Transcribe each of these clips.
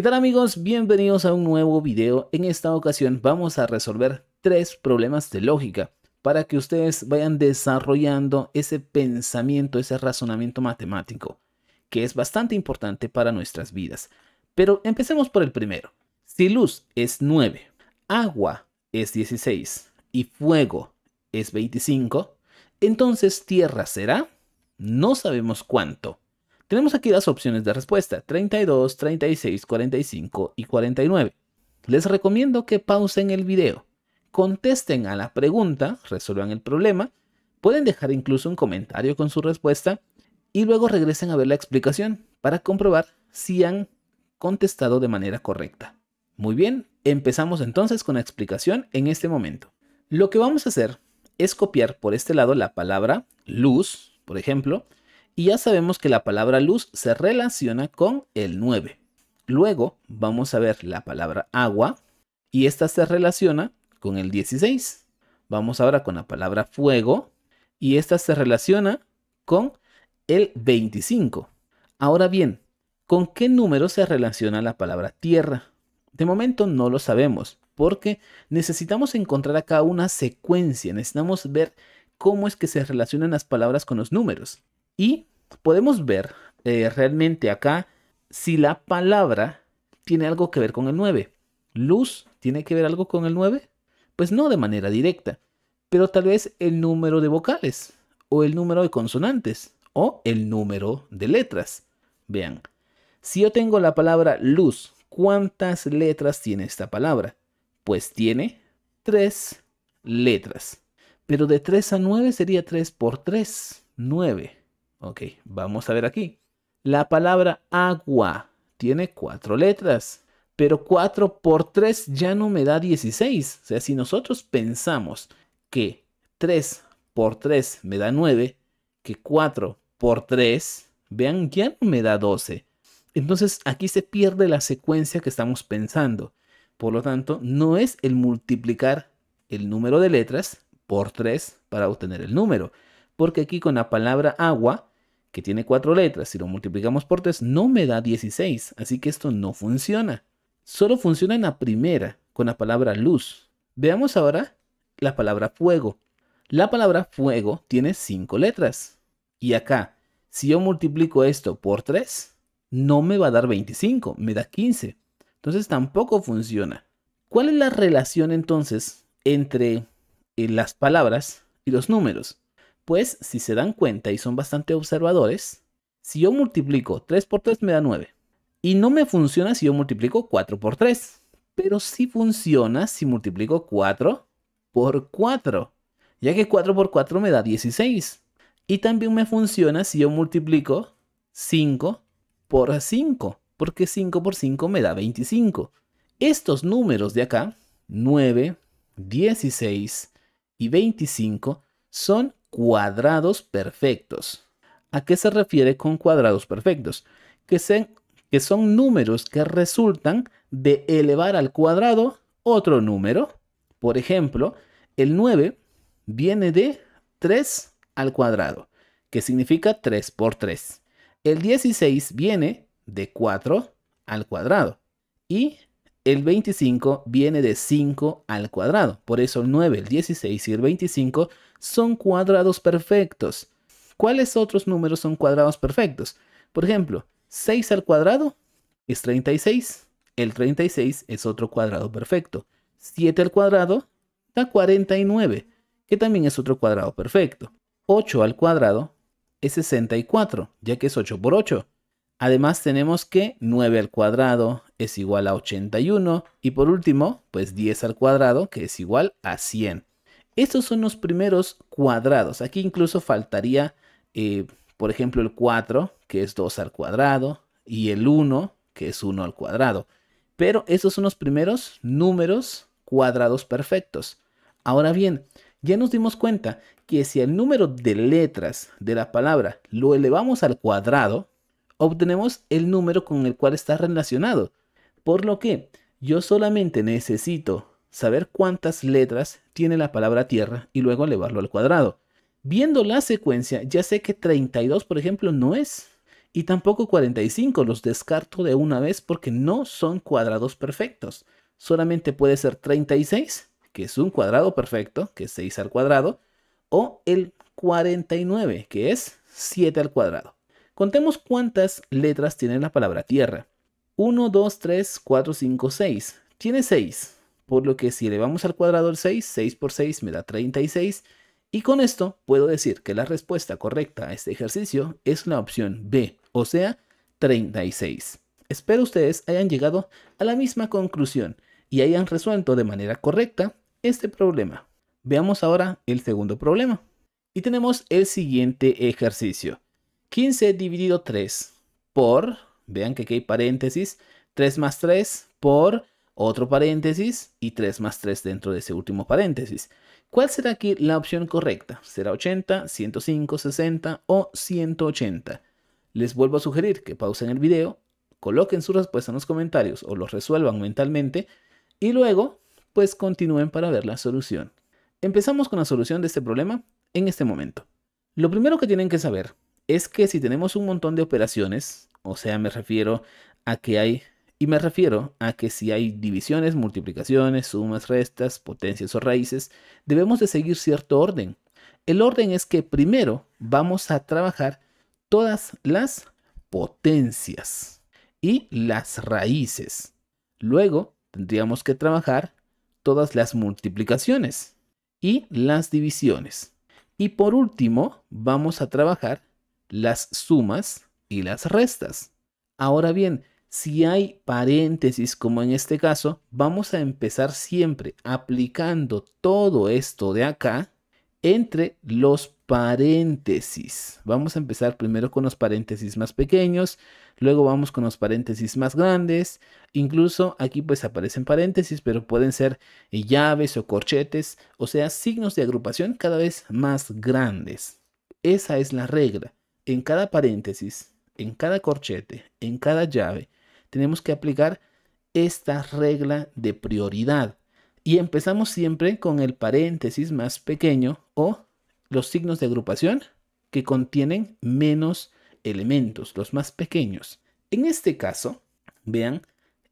¿Qué tal amigos? Bienvenidos a un nuevo video. En esta ocasión vamos a resolver tres problemas de lógica para que ustedes vayan desarrollando ese pensamiento, ese razonamiento matemático, que es bastante importante para nuestras vidas. Pero empecemos por el primero. Si luz es 9, agua es 16 y fuego es 25, entonces tierra será no sabemos cuánto. Tenemos aquí las opciones de respuesta, 32, 36, 45 y 49. Les recomiendo que pausen el video, contesten a la pregunta, resuelvan el problema, pueden dejar incluso un comentario con su respuesta y luego regresen a ver la explicación para comprobar si han contestado de manera correcta. Muy bien, empezamos entonces con la explicación en este momento. Lo que vamos a hacer es copiar por este lado la palabra luz, por ejemplo, y ya sabemos que la palabra luz se relaciona con el 9. Luego vamos a ver la palabra agua y esta se relaciona con el 16. Vamos ahora con la palabra fuego y esta se relaciona con el 25. Ahora bien, ¿con qué número se relaciona la palabra tierra? De momento no lo sabemos porque necesitamos encontrar acá una secuencia, necesitamos ver cómo es que se relacionan las palabras con los números. Y podemos ver eh, realmente acá si la palabra tiene algo que ver con el 9. Luz tiene que ver algo con el 9? Pues no de manera directa, pero tal vez el número de vocales, o el número de consonantes, o el número de letras. Vean, si yo tengo la palabra luz, ¿cuántas letras tiene esta palabra? Pues tiene tres letras. Pero de 3 a 9 sería 3 por 3, 9. Ok, vamos a ver aquí. La palabra agua tiene cuatro letras, pero 4 por 3 ya no me da 16. O sea, si nosotros pensamos que 3 por 3 me da 9, que 4 por 3, vean, ya no me da 12. Entonces aquí se pierde la secuencia que estamos pensando. Por lo tanto, no es el multiplicar el número de letras por 3 para obtener el número. Porque aquí con la palabra agua que tiene cuatro letras, si lo multiplicamos por 3, no me da 16. Así que esto no funciona. Solo funciona en la primera, con la palabra luz. Veamos ahora la palabra fuego. La palabra fuego tiene cinco letras. Y acá, si yo multiplico esto por 3, no me va a dar 25, me da 15. Entonces tampoco funciona. ¿Cuál es la relación entonces entre eh, las palabras y los números? Pues si se dan cuenta y son bastante observadores, si yo multiplico 3 por 3 me da 9. Y no me funciona si yo multiplico 4 por 3. Pero sí funciona si multiplico 4 por 4. Ya que 4 por 4 me da 16. Y también me funciona si yo multiplico 5 por 5. Porque 5 por 5 me da 25. Estos números de acá, 9, 16 y 25, son cuadrados perfectos. ¿A qué se refiere con cuadrados perfectos? Que, que son números que resultan de elevar al cuadrado otro número. Por ejemplo, el 9 viene de 3 al cuadrado, que significa 3 por 3. El 16 viene de 4 al cuadrado. Y el 25 viene de 5 al cuadrado, por eso el 9, el 16 y el 25 son cuadrados perfectos. ¿Cuáles otros números son cuadrados perfectos? Por ejemplo, 6 al cuadrado es 36, el 36 es otro cuadrado perfecto. 7 al cuadrado da 49, que también es otro cuadrado perfecto. 8 al cuadrado es 64, ya que es 8 por 8. Además tenemos que 9 al cuadrado es igual a 81 y por último, pues 10 al cuadrado que es igual a 100. Estos son los primeros cuadrados. Aquí incluso faltaría, eh, por ejemplo, el 4 que es 2 al cuadrado y el 1 que es 1 al cuadrado. Pero estos son los primeros números cuadrados perfectos. Ahora bien, ya nos dimos cuenta que si el número de letras de la palabra lo elevamos al cuadrado, obtenemos el número con el cual está relacionado. Por lo que yo solamente necesito saber cuántas letras tiene la palabra tierra y luego elevarlo al cuadrado. Viendo la secuencia, ya sé que 32, por ejemplo, no es. Y tampoco 45, los descarto de una vez porque no son cuadrados perfectos. Solamente puede ser 36, que es un cuadrado perfecto, que es 6 al cuadrado, o el 49, que es 7 al cuadrado. Contemos cuántas letras tiene la palabra tierra. 1, 2, 3, 4, 5, 6. Tiene 6. Por lo que si elevamos al cuadrado el 6, 6 por 6 me da 36. Y con esto puedo decir que la respuesta correcta a este ejercicio es la opción B, o sea, 36. Espero ustedes hayan llegado a la misma conclusión y hayan resuelto de manera correcta este problema. Veamos ahora el segundo problema. Y tenemos el siguiente ejercicio. 15 dividido 3 por, vean que aquí hay paréntesis, 3 más 3 por otro paréntesis y 3 más 3 dentro de ese último paréntesis. ¿Cuál será aquí la opción correcta? ¿Será 80, 105, 60 o 180? Les vuelvo a sugerir que pausen el video, coloquen su respuesta en los comentarios o los resuelvan mentalmente y luego pues continúen para ver la solución. Empezamos con la solución de este problema en este momento. Lo primero que tienen que saber es que si tenemos un montón de operaciones, o sea, me refiero a que hay, y me refiero a que si hay divisiones, multiplicaciones, sumas, restas, potencias o raíces, debemos de seguir cierto orden. El orden es que primero vamos a trabajar todas las potencias y las raíces. Luego tendríamos que trabajar todas las multiplicaciones y las divisiones. Y por último, vamos a trabajar las sumas y las restas. Ahora bien, si hay paréntesis como en este caso, vamos a empezar siempre aplicando todo esto de acá entre los paréntesis. Vamos a empezar primero con los paréntesis más pequeños, luego vamos con los paréntesis más grandes, incluso aquí pues aparecen paréntesis, pero pueden ser eh, llaves o corchetes, o sea, signos de agrupación cada vez más grandes. Esa es la regla en cada paréntesis, en cada corchete, en cada llave, tenemos que aplicar esta regla de prioridad. Y empezamos siempre con el paréntesis más pequeño o los signos de agrupación que contienen menos elementos, los más pequeños. En este caso, vean,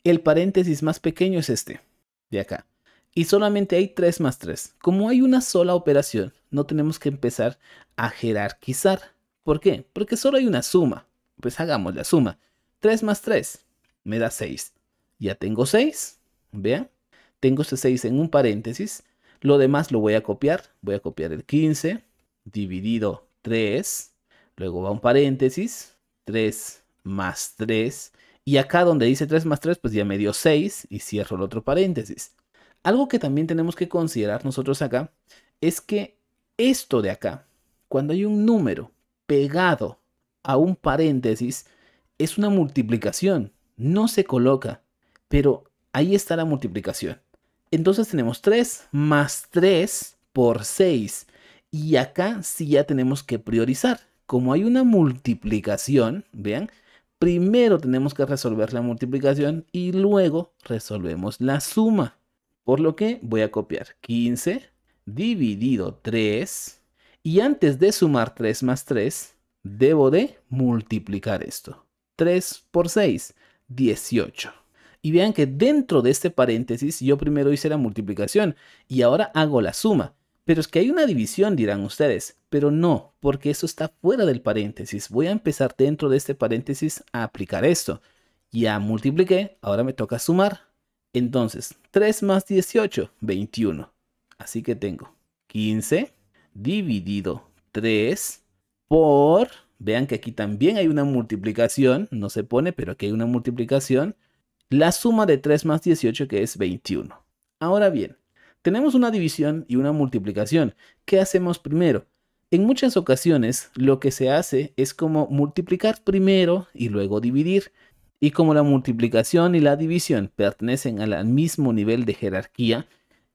el paréntesis más pequeño es este, de acá. Y solamente hay 3 más 3. Como hay una sola operación, no tenemos que empezar a jerarquizar ¿Por qué? Porque solo hay una suma. Pues hagamos la suma. 3 más 3 me da 6. Ya tengo 6. Vean. Tengo este 6 en un paréntesis. Lo demás lo voy a copiar. Voy a copiar el 15 dividido 3. Luego va un paréntesis. 3 más 3. Y acá donde dice 3 más 3, pues ya me dio 6 y cierro el otro paréntesis. Algo que también tenemos que considerar nosotros acá es que esto de acá, cuando hay un número pegado a un paréntesis es una multiplicación, no se coloca, pero ahí está la multiplicación. Entonces tenemos 3 más 3 por 6. Y acá sí ya tenemos que priorizar. Como hay una multiplicación, vean, primero tenemos que resolver la multiplicación y luego resolvemos la suma. Por lo que voy a copiar 15 dividido 3 y antes de sumar 3 más 3, debo de multiplicar esto. 3 por 6, 18. Y vean que dentro de este paréntesis yo primero hice la multiplicación y ahora hago la suma. Pero es que hay una división, dirán ustedes. Pero no, porque eso está fuera del paréntesis. Voy a empezar dentro de este paréntesis a aplicar esto. Ya multipliqué, ahora me toca sumar. Entonces, 3 más 18, 21. Así que tengo 15 dividido 3 por, vean que aquí también hay una multiplicación, no se pone, pero aquí hay una multiplicación, la suma de 3 más 18 que es 21. Ahora bien, tenemos una división y una multiplicación. ¿Qué hacemos primero? En muchas ocasiones lo que se hace es como multiplicar primero y luego dividir. Y como la multiplicación y la división pertenecen al mismo nivel de jerarquía,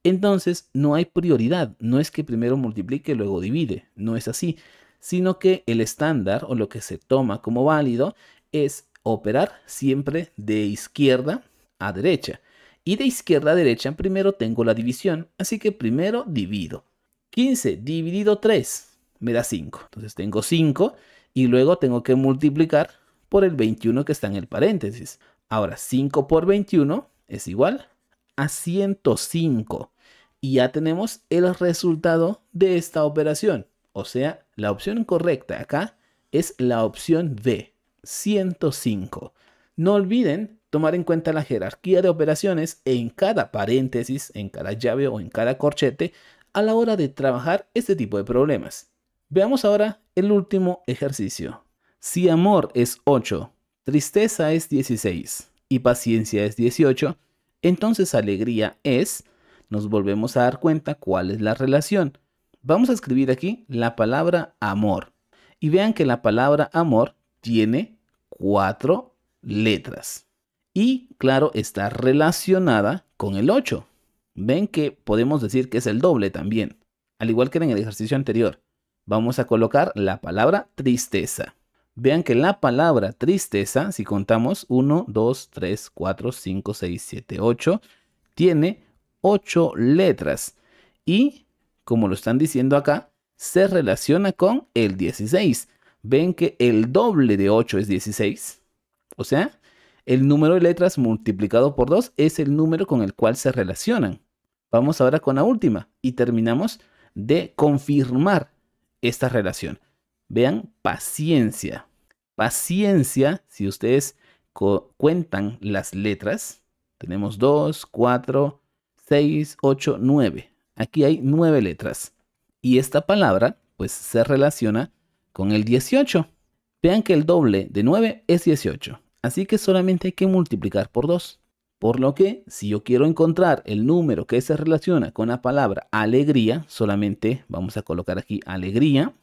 entonces no hay prioridad, no es que primero multiplique y luego divide, no es así, sino que el estándar o lo que se toma como válido es operar siempre de izquierda a derecha. Y de izquierda a derecha primero tengo la división, así que primero divido. 15 dividido 3 me da 5. Entonces tengo 5 y luego tengo que multiplicar por el 21 que está en el paréntesis. Ahora 5 por 21 es igual a 105 y ya tenemos el resultado de esta operación. O sea, la opción correcta acá es la opción B, 105. No olviden tomar en cuenta la jerarquía de operaciones en cada paréntesis, en cada llave o en cada corchete a la hora de trabajar este tipo de problemas. Veamos ahora el último ejercicio. Si amor es 8, tristeza es 16 y paciencia es 18, entonces alegría es nos volvemos a dar cuenta cuál es la relación. Vamos a escribir aquí la palabra amor. Y vean que la palabra amor tiene cuatro letras. Y claro, está relacionada con el 8. Ven que podemos decir que es el doble también. Al igual que en el ejercicio anterior. Vamos a colocar la palabra tristeza. Vean que la palabra tristeza, si contamos 1, 2, 3, 4, 5, 6, 7, 8, tiene 8 letras y, como lo están diciendo acá, se relaciona con el 16. Ven que el doble de 8 es 16. O sea, el número de letras multiplicado por 2 es el número con el cual se relacionan. Vamos ahora con la última y terminamos de confirmar esta relación. Vean, paciencia. Paciencia, si ustedes cuentan las letras, tenemos 2, 4, 6, 8, 9. Aquí hay 9 letras. Y esta palabra pues se relaciona con el 18. Vean que el doble de 9 es 18. Así que solamente hay que multiplicar por 2. Por lo que, si yo quiero encontrar el número que se relaciona con la palabra alegría, solamente vamos a colocar aquí alegría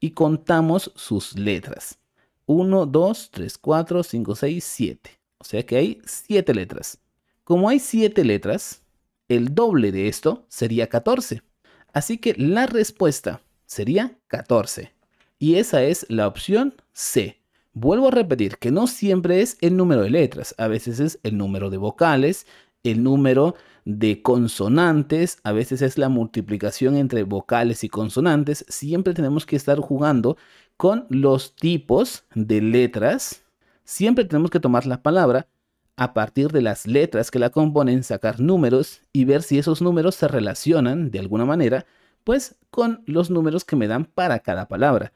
y contamos sus letras. 1, 2, 3, 4, 5, 6, 7. O sea que hay 7 letras. Como hay 7 letras, el doble de esto sería 14. Así que la respuesta sería 14. Y esa es la opción C. Vuelvo a repetir que no siempre es el número de letras, a veces es el número de vocales, el número de consonantes, a veces es la multiplicación entre vocales y consonantes. Siempre tenemos que estar jugando con los tipos de letras. Siempre tenemos que tomar la palabra a partir de las letras que la componen sacar números y ver si esos números se relacionan de alguna manera, pues con los números que me dan para cada palabra.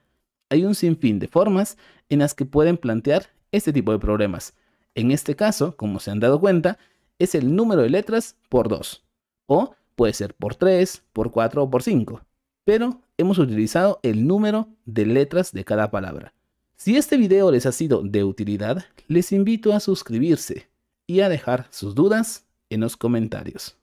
Hay un sinfín de formas en las que pueden plantear este tipo de problemas. En este caso, como se han dado cuenta, es el número de letras por 2. O puede ser por 3, por 4 o por 5. Pero hemos utilizado el número de letras de cada palabra. Si este video les ha sido de utilidad, les invito a suscribirse y a dejar sus dudas en los comentarios.